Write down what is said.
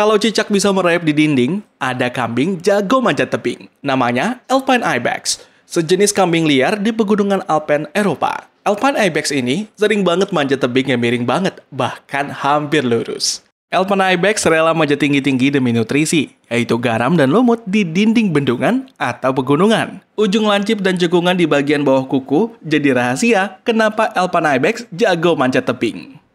Kalau cicak bisa merayap di dinding, ada kambing jago manjat tebing. Namanya Alpine Ibex, sejenis kambing liar di pegunungan Alpen, Eropa. Alpine Ibex ini sering banget manjat tebing yang miring banget, bahkan hampir lurus. Alpine Ibex rela manjat tinggi-tinggi demi nutrisi, yaitu garam dan lumut di dinding bendungan atau pegunungan. Ujung lancip dan cekungan di bagian bawah kuku jadi rahasia kenapa Alpine Ibex jago manjat tebing.